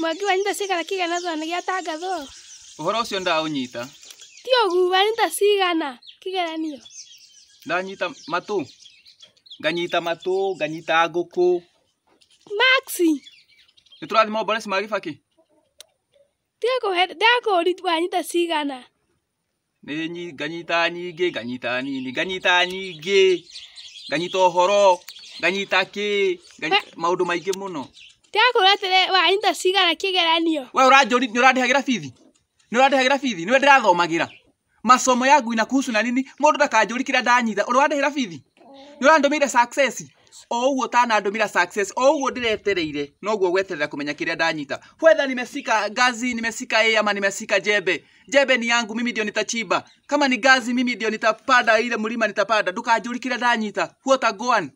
mwangi wanyu ndacigana kĩgana nĩ gĩatangathwo ũhoro ũcio ndaũnyita ti ũguwa nĩ ndacigana kĩgeranio ndanyita matũ nganyita matũ nganyita ngũkũ maxi nĩ tũrathiĩ maombores ma gĩbakĩ ndakũũri wanyita cigana nganyita nyingĩ nganyita nini nganyita nyingĩ nganyita ũhoro nganyita kĩ maũndũ maingĩ mũno Ndĩrakũũria wa wanyita cigana kĩgeranio. We ũranjũri nĩ ũrandĩhagĩra bithi? Nĩ ũrandĩhagĩra bithi? Nĩwe ndĩrathomagĩra. Masomo yangu inakuhusu na nini? Mũndũ ndakanjũri kĩrĩa ndanyita. Ũrandĩhĩra bithi? Nĩ ũrandũmĩire success? O ũguo ũtanandũmĩra success, o ũguo ndĩretereire, noguo gweterera kũmenya kĩrĩa ndanyita. Whether nimesika gazi, nimesika A ama nimesika jembe. Jembe ni yangu, mimi ndio nitachimba. Kama ni gazi, mimi ndio nitapanda ile mlima nitapanda. Ndukanjũri kĩrĩa ndanyita. Who utagoan?